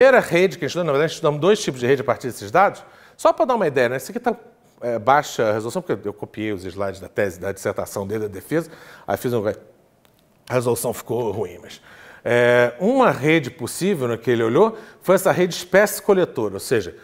primeira rede que a gente estudou, na verdade, estudamos dois tipos de rede a partir desses dados. Só para dar uma ideia, né? Esse aqui está é, baixa resolução, porque eu copiei os slides da tese, da dissertação dele, da defesa, aí fiz um... A resolução ficou ruim, mas... É, uma rede possível né, que ele olhou foi essa rede espécie-coletor, ou seja,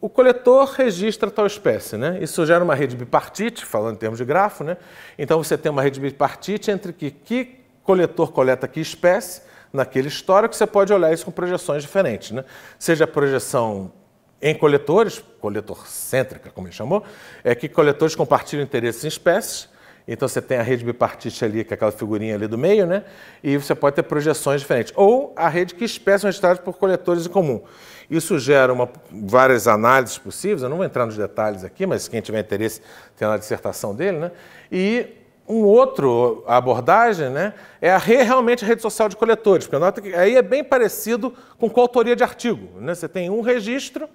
o coletor registra tal espécie, né? Isso gera uma rede bipartite, falando em termos de grafo, né? Então você tem uma rede bipartite entre que, que coletor coleta que espécie, naquele histórico, você pode olhar isso com projeções diferentes. Né? Seja a projeção em coletores, coletor cêntrica, como ele chamou, é que coletores compartilham interesses em espécies, então você tem a rede bipartite ali, que é aquela figurinha ali do meio, né? E você pode ter projeções diferentes. Ou a rede que espécies são registradas por coletores em comum. Isso gera uma, várias análises possíveis, eu não vou entrar nos detalhes aqui, mas quem tiver interesse tem na dissertação dele, né? E um outro abordagem né, é a re, realmente a rede social de coletores, porque nota que aí é bem parecido com coautoria de artigo. Né? Você tem um registro,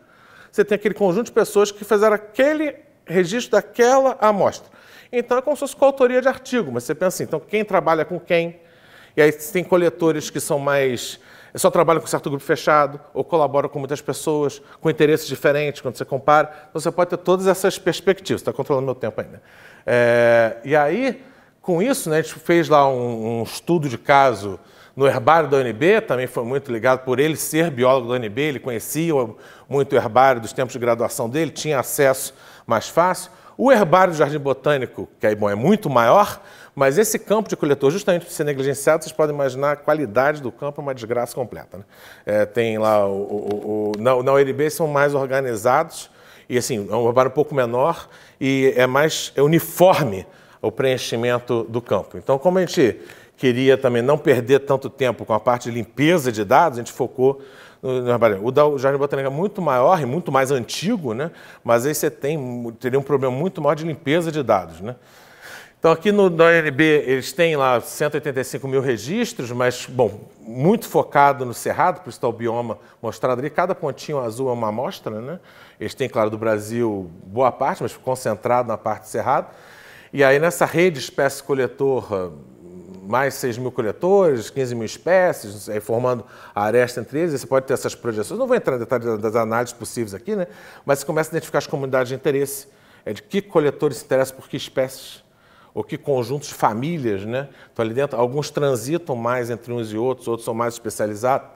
você tem aquele conjunto de pessoas que fizeram aquele registro daquela amostra. Então é como se fosse coautoria de artigo, mas você pensa assim, então quem trabalha com quem? E aí tem coletores que são mais eu só trabalho com certo grupo fechado, ou colaboro com muitas pessoas, com interesses diferentes, quando você compara. Então, você pode ter todas essas perspectivas. Está controlando meu tempo ainda. É, e aí, com isso, né, a gente fez lá um, um estudo de caso no herbário da UNB, também foi muito ligado por ele ser biólogo da UNB, ele conhecia muito o herbário dos tempos de graduação dele, tinha acesso mais fácil. O herbário do Jardim Botânico, que aí, é, bom, é muito maior, mas esse campo de coletor, justamente por ser negligenciado, vocês podem imaginar a qualidade do campo é uma desgraça completa. Né? É, tem lá o, o, o, na, na UNB são mais organizados, e assim, é um herbário um pouco menor e é mais é uniforme o preenchimento do campo. Então, como a gente queria também não perder tanto tempo com a parte de limpeza de dados, a gente focou o da Jardim Botânico é muito maior e muito mais antigo, né? mas aí você tem, teria um problema muito maior de limpeza de dados. Né? Então, aqui no ONB, eles têm lá 185 mil registros, mas, bom, muito focado no Cerrado, por isso está o bioma mostrado ali. Cada pontinho azul é uma amostra, né? Eles têm, claro, do Brasil boa parte, mas concentrado na parte do Cerrado. E aí, nessa rede espécie coletor mais 6 mil coletores, 15 mil espécies, formando a aresta entre eles. Você pode ter essas projeções. Não vou entrar em detalhes das análises possíveis aqui, né? mas você começa a identificar as comunidades de interesse, é de que coletores se interessam por que espécies, ou que conjuntos, famílias. Né? Então, ali dentro, alguns transitam mais entre uns e outros, outros são mais especializados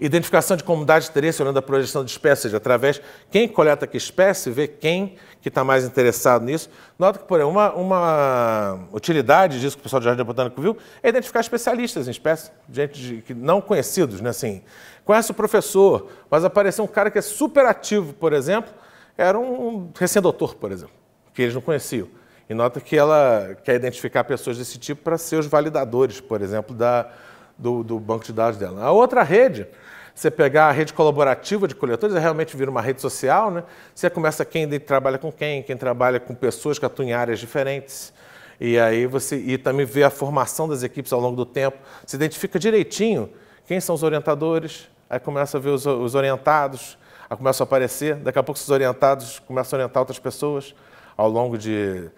Identificação de comunidades de interesse olhando a projeção de espécies, através quem coleta que espécie, vê quem que está mais interessado nisso. Nota que, por uma, uma utilidade disso que o pessoal do Jardim Botânico viu é identificar especialistas em espécies, gente de, que não conhecidos, né? Assim, conhece o professor, mas apareceu um cara que é super ativo, por exemplo, era um recém-doutor, por exemplo, que eles não conheciam. E nota que ela quer identificar pessoas desse tipo para ser os validadores, por exemplo, da, do, do banco de dados dela. A outra rede, você pegar a rede colaborativa de coletores, realmente vira uma rede social, né? Você começa quem trabalha com quem, quem trabalha com pessoas que atuam em áreas diferentes. E aí você e também vê a formação das equipes ao longo do tempo, se identifica direitinho quem são os orientadores, aí começa a ver os, os orientados, aí começa a aparecer, daqui a pouco os orientados começam a orientar outras pessoas ao longo de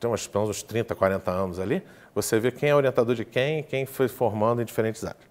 tem umas, pelo menos uns 30, 40 anos ali, você vê quem é orientador de quem quem foi formando em diferentes áreas.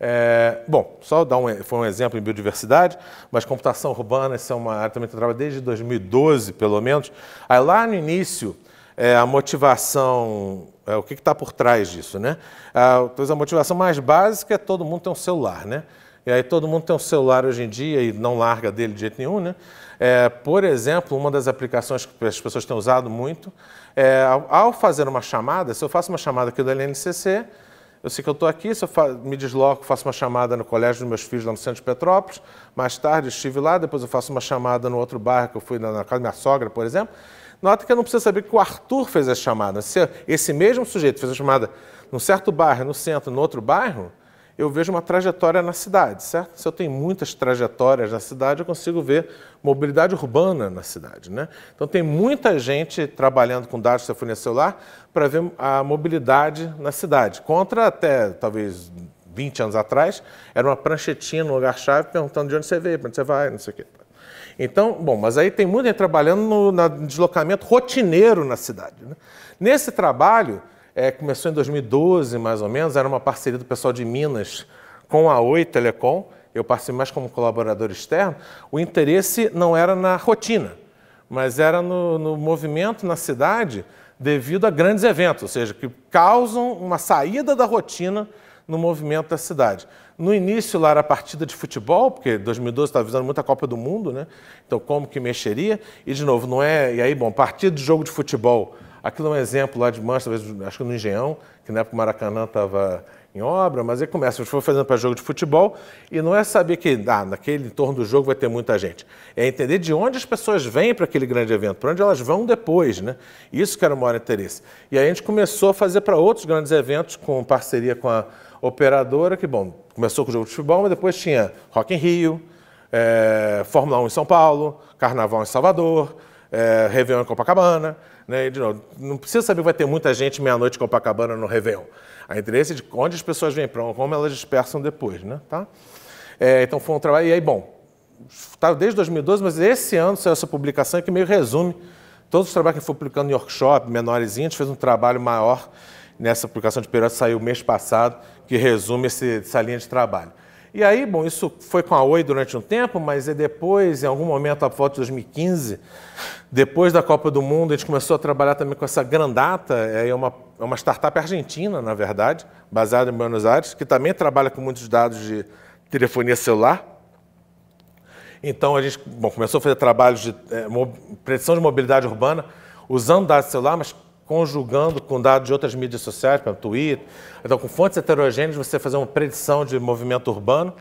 É, bom, só dar um, foi um exemplo em biodiversidade, mas computação urbana, essa é uma área também que eu trabalho desde 2012, pelo menos. Aí lá no início, é, a motivação, é, o que está por trás disso, né? Ah, a motivação mais básica é todo mundo tem um celular, né? e aí todo mundo tem um celular hoje em dia e não larga dele de jeito nenhum, né? É, por exemplo, uma das aplicações que as pessoas têm usado muito, é, ao, fazer uma chamada, se eu faço uma chamada aqui do LNCC, eu sei que eu estou aqui, se eu me desloco, faço uma chamada no colégio dos meus filhos lá no centro de Petrópolis, mais tarde estive lá, depois eu faço uma chamada no outro bairro que eu fui, na, na casa da minha sogra, por exemplo, Nota que eu não preciso saber que o Arthur fez a chamada. Se esse mesmo sujeito fez a chamada num certo bairro, no centro, no outro bairro, eu vejo uma trajetória na cidade, certo? Se eu tenho muitas trajetórias na cidade, eu consigo ver mobilidade urbana na cidade, né? Então tem muita gente trabalhando com dados de telefonia celular para ver a mobilidade na cidade, contra até talvez 20 anos atrás, era uma pranchetinha no lugar-chave perguntando de onde você veio, para onde você vai, não sei o quê. Então, bom, mas aí tem muita gente trabalhando no, no deslocamento rotineiro na cidade. Né? Nesse trabalho, é, começou em 2012, mais ou menos, era uma parceria do pessoal de Minas com a Oi Telecom, eu passei mais como colaborador externo, o interesse não era na rotina, mas era no, no movimento na cidade devido a grandes eventos, ou seja, que causam uma saída da rotina no movimento da cidade. No início lá era a partida de futebol, porque 2012 estava visando muita Copa do Mundo, né? Então como que mexeria? E de novo, não é... E aí, bom, partida de jogo de futebol Aquilo é um exemplo lá de Manchester, acho que no Engenhão, que na época o Maracanã estava em obra, mas ele começa, a gente foi fazendo para jogo de futebol, e não é saber que ah, naquele entorno do jogo vai ter muita gente. É entender de onde as pessoas vêm para aquele grande evento, para onde elas vão depois, né? Isso que era o maior interesse. E aí a gente começou a fazer para outros grandes eventos, com parceria com a operadora, que, bom, começou com o jogo de futebol, mas depois tinha Rock in Rio, é, Fórmula 1 em São Paulo, Carnaval em Salvador, é, Réveillon em é Copacabana. Né? de novo, não precisa saber que vai ter muita gente meia-noite em Copacabana no Réveillon. A interesse é de onde as pessoas vêm para, como elas dispersam depois. Né? Tá? É, então foi um trabalho. E aí, bom, está desde 2012, mas esse ano saiu essa publicação que meio resume todos os trabalhos que foi publicando em workshop, menores gente fez um trabalho maior nessa publicação de Perotti, saiu mês passado, que resume esse, essa linha de trabalho. E aí, bom, isso foi com a Oi durante um tempo, mas depois, em algum momento, a volta de 2015, depois da Copa do Mundo, a gente começou a trabalhar também com essa Grandata, é uma, é uma startup argentina, na verdade, baseada em Buenos Aires, que também trabalha com muitos dados de telefonia celular. Então a gente bom, começou a fazer trabalhos de é, predição de mobilidade urbana, usando dados celular, mas conjugando com dados de outras mídias sociais, como Twitter, então com fontes heterogêneas você fazer uma predição de movimento urbano.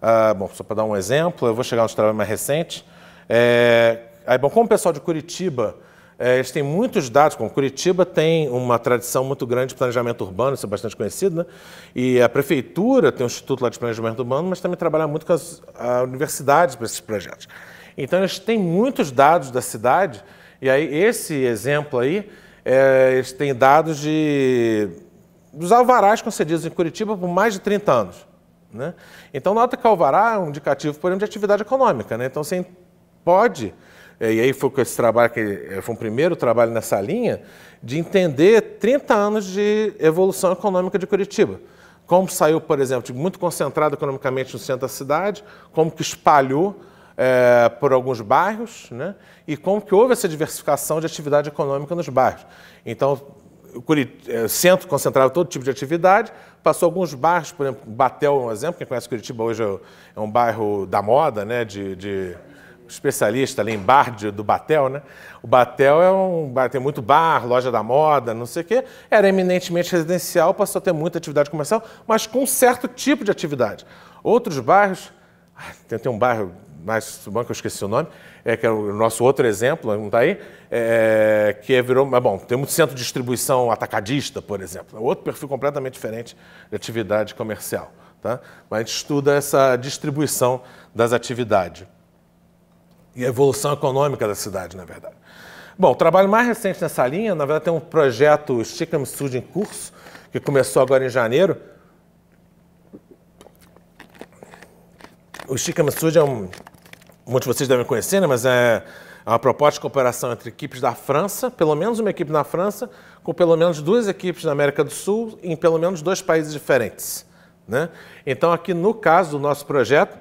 Ah, bom, só para dar um exemplo, eu vou chegar a um trabalho mais recente. É, aí, bom, como o pessoal de Curitiba, é, eles têm muitos dados, como Curitiba tem uma tradição muito grande de planejamento urbano, isso é bastante conhecido, né? E a prefeitura tem um instituto lá de planejamento urbano, mas também trabalha muito com as universidades para esses projetos. Então, eles têm muitos dados da cidade, e aí esse exemplo aí é, eles têm dados de, dos alvarás concedidos em Curitiba por mais de 30 anos. Né? Então, nota que alvará é um indicativo, por exemplo, de atividade econômica. Né? Então, você pode, é, e aí foi com esse trabalho, que é, foi um primeiro trabalho nessa linha, de entender 30 anos de evolução econômica de Curitiba. Como saiu, por exemplo, muito concentrado economicamente no centro da cidade, como que espalhou é, por alguns bairros, né? e como que houve essa diversificação de atividade econômica nos bairros. Então, o é, centro concentrava todo tipo de atividade, passou alguns bairros, por exemplo, Batel é um exemplo, quem conhece Curitiba hoje é, é um bairro da moda, né? de, de especialista ali em bar de, do Batel, né? O Batel é um bairro tem muito bar, loja da moda, não sei o quê. Era eminentemente residencial, passou a ter muita atividade comercial, mas com um certo tipo de atividade. Outros bairros, tem, tem um bairro mais banco, eu esqueci o nome, é, que é o nosso outro exemplo, não está aí, é, que é, virou, mas bom, tem muito centro de distribuição atacadista, por exemplo, é outro perfil completamente diferente de atividade comercial. Tá? Mas a gente estuda essa distribuição das atividades e a evolução econômica da cidade, na verdade. Bom, o trabalho mais recente nessa linha, na verdade, tem um projeto Stickham Studio em curso, que começou agora em janeiro, o Studio é um muitos de vocês devem conhecer, né? mas é, é uma proposta de cooperação entre equipes da França, pelo menos uma equipe na França, com pelo menos duas equipes na América do Sul, em pelo menos dois países diferentes. Né? Então, aqui no caso do nosso projeto,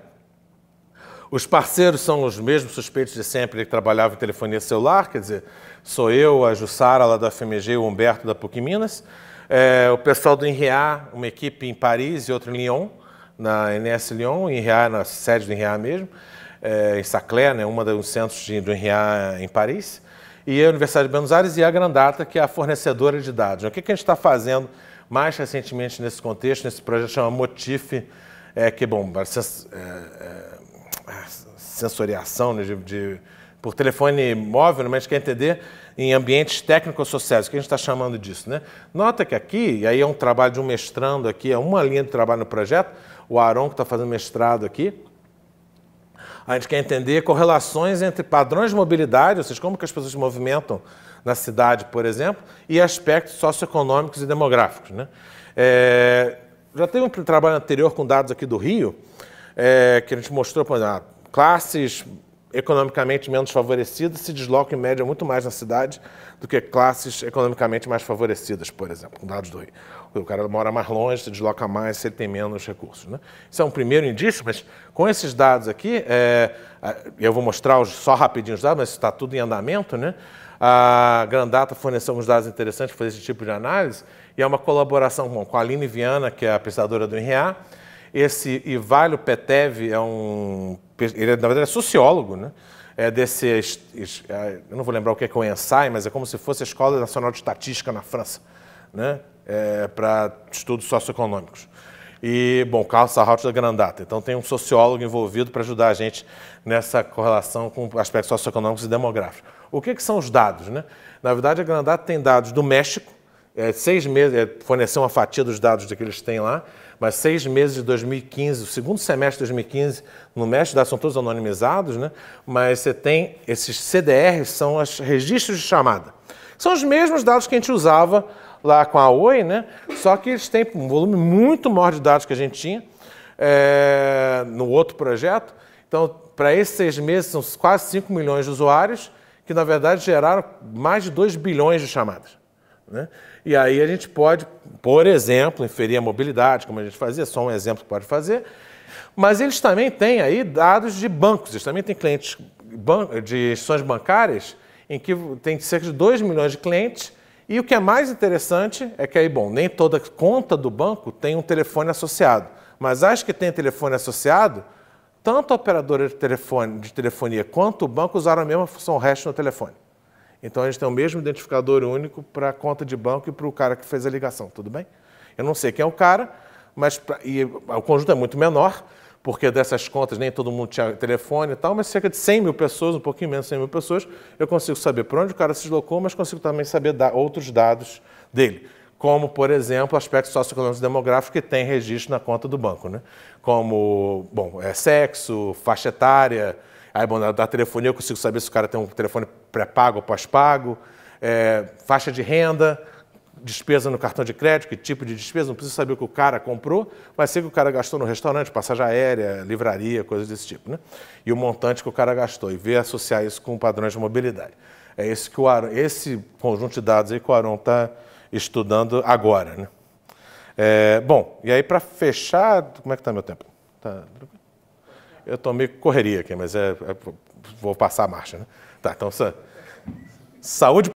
os parceiros são os mesmos suspeitos de sempre que trabalhavam em telefonia celular, quer dizer, sou eu, a Jussara lá da FMG, o Humberto da PUC Minas, é, o pessoal do INREA, uma equipe em Paris e outra em Lyon, na NS Lyon, INREA, na sede do INREA mesmo, é, em Saclay, né, uma dos centros de, do Enriat em Paris, e a Universidade de Buenos Aires e a Grandata, que é a fornecedora de dados. O que, que a gente está fazendo mais recentemente nesse contexto, nesse projeto chamado Motif, é, que bom, sens, é, é sensoriação né, de, de, por telefone móvel, né, mas quer entender em ambientes técnicos sociais, o que a gente está chamando disso. Né? Nota que aqui, e aí é um trabalho de um mestrando aqui, é uma linha de trabalho no projeto, o Aron que está fazendo mestrado aqui, a gente quer entender correlações entre padrões de mobilidade, ou seja, como que as pessoas se movimentam na cidade, por exemplo, e aspectos socioeconômicos e demográficos. Né? É, já teve um trabalho anterior com dados aqui do Rio, é, que a gente mostrou, por exemplo, ah, classes economicamente menos favorecidas se deslocam em média muito mais na cidade do que classes economicamente mais favorecidas, por exemplo, com dados do Rio o cara mora mais longe, se desloca mais, se tem menos recursos. Né? Isso é um primeiro indício, mas com esses dados aqui, é, é eu vou mostrar só rapidinho os dados, mas está tudo em andamento, né? A Grandata forneceu uns dados interessantes para fazer esse tipo de análise, e é uma colaboração bom, com a Aline Viana, que é a pesquisadora do INREA. Esse Ivalho Petev é um. Ele, é, na verdade, é sociólogo, né? É desse. É, eu não vou lembrar o que é, que é o ENSAI, mas é como se fosse a Escola Nacional de Estatística na França. Né? é, para estudos socioeconômicos. E, bom, Carl Sarraut da Grandata. Então, tem um sociólogo envolvido para ajudar a gente nessa correlação com aspectos socioeconômicos e demográficos. O que, que são os dados? Né? Na verdade, a Grandata tem dados do México, é, seis meses, é, forneceu uma fatia dos dados que eles têm lá, mas seis meses de 2015, o segundo semestre de 2015, no México, dados são todos anonimizados, né? mas você tem esses CDRs, são os registros de chamada. São os mesmos dados que a gente usava lá com a Oi, né? Só que eles têm um volume muito maior de dados que a gente tinha é, no outro projeto. Então, para esses seis meses, são quase 5 milhões de usuários, que na verdade geraram mais de 2 bilhões de chamadas. Né? E aí a gente pode, por exemplo, inferir a mobilidade, como a gente fazia, só um exemplo que pode fazer. Mas eles também têm aí dados de bancos, eles também têm clientes de instituições bancárias, em que tem cerca de 2 milhões de clientes e o que é mais interessante é que aí, bom, nem toda conta do banco tem um telefone associado, mas as que têm telefone associado, tanto a operadora de, telefone, de telefonia quanto o banco usaram a mesma função resto no telefone. Então a gente tem o mesmo identificador único para a conta de banco e para o cara que fez a ligação, tudo bem? Eu não sei quem é o cara, mas e o conjunto é muito menor, porque dessas contas nem todo mundo tinha telefone e tal, mas cerca de 100 mil pessoas, um pouquinho menos de 100 mil pessoas, eu consigo saber para onde o cara se deslocou, mas consigo também saber da outros dados dele, como, por exemplo, aspectos socioeconômicos e demográficos que tem registro na conta do banco, né? como bom, é sexo, faixa etária, aí, bom, da, da telefonia eu consigo saber se o cara tem um telefone pré-pago ou pós-pago, é, faixa de renda, despesa no cartão de crédito, que tipo de despesa, não precisa saber o que o cara comprou, mas sei que o cara gastou no restaurante, passagem aérea, livraria, coisas desse tipo, né? E o montante que o cara gastou, e ver associar isso com padrões de mobilidade. É esse, que o Aron, esse conjunto de dados aí que o Aron está estudando agora, né? É, bom, e aí para fechar, como é que está meu tempo? Tá, eu estou meio correria aqui, mas é, é, vou passar a marcha, né? Tá, então, saúde